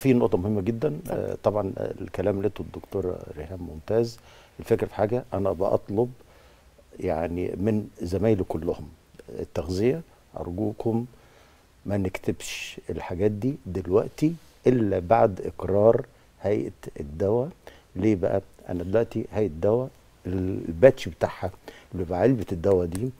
في نقطة مهمة جدا آه طبعا الكلام اللي الدكتور ريهام ممتاز الفكرة في حاجة أنا بطلب يعني من زمايلي كلهم التغذية أرجوكم ما نكتبش الحاجات دي دلوقتي إلا بعد إقرار هيئة الدواء ليه بقى؟ أنا دلوقتي هيئة الدواء الباتش بتاعها اللي بيبقى علبة الدواء دي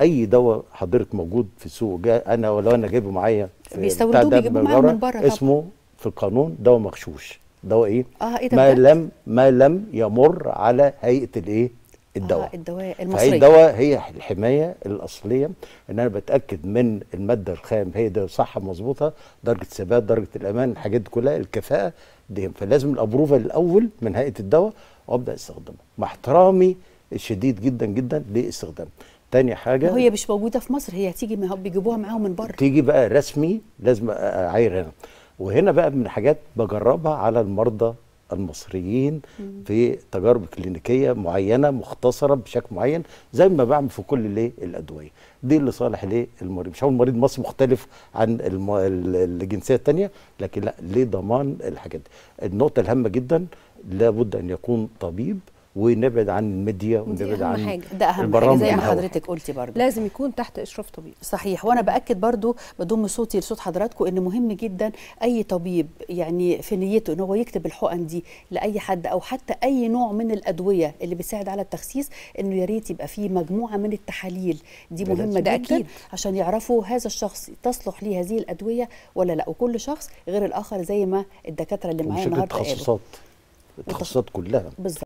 اي دواء حضرتك موجود في السوق انا ولو انا جايبه معايا بيستوردوه بيجيبوه معايا من بره اسمه في القانون دواء مغشوش دواء ايه؟ اه ايه ده ما لم ما لم يمر على هيئه الايه؟ الدواء آه الدواء المصريه الدواء هي الحمايه الاصليه ان انا بتاكد من الماده الخام هي ده صح مظبوطه درجه ثبات درجه الامان الحاجات دي كلها الكفاءه دي فلازم الابروفه الاول من هيئه الدواء وابدا استخدمه مع احترامي الشديد جدا جدا لاستخدامه تاني حاجة وهي مش موجودة في مصر هي هتيجي بيجيبوها معاهم من بره تيجي بقى رسمي لازم أعاير هنا وهنا بقى من حاجات بجربها على المرضى المصريين في تجارب كلينيكيه معينه مختصره بشكل معين زي ما بعمل في كل ليه الادويه دي اللي صالح ليه المريض مش هو المريض مصري مختلف عن الجنسيه الثانيه لكن لا ليه ضمان الحاجات دي النقطه الهامه جدا لابد ان يكون طبيب ونبعد عن الميديا ونبعد عن حاجة. ده اهم حاجه زي ما حضرتك قلتي برضه لازم يكون تحت اشراف طبيب صحيح وانا باكد برضه بضم صوتي لصوت حضراتكم ان مهم جدا اي طبيب يعني في نيته ان هو يكتب الحقن دي لاي حد او حتى اي نوع من الادويه اللي بيساعد على التخسيس انه يا ريت يبقى فيه مجموعه من التحاليل دي مهمه جدا أكيد. عشان يعرفوا هذا الشخص تصلح ليه هذه الادويه ولا لا وكل شخص غير الاخر زي ما الدكاتره اللي معايا النهارده التخصصات التخصصات كلها بالظبط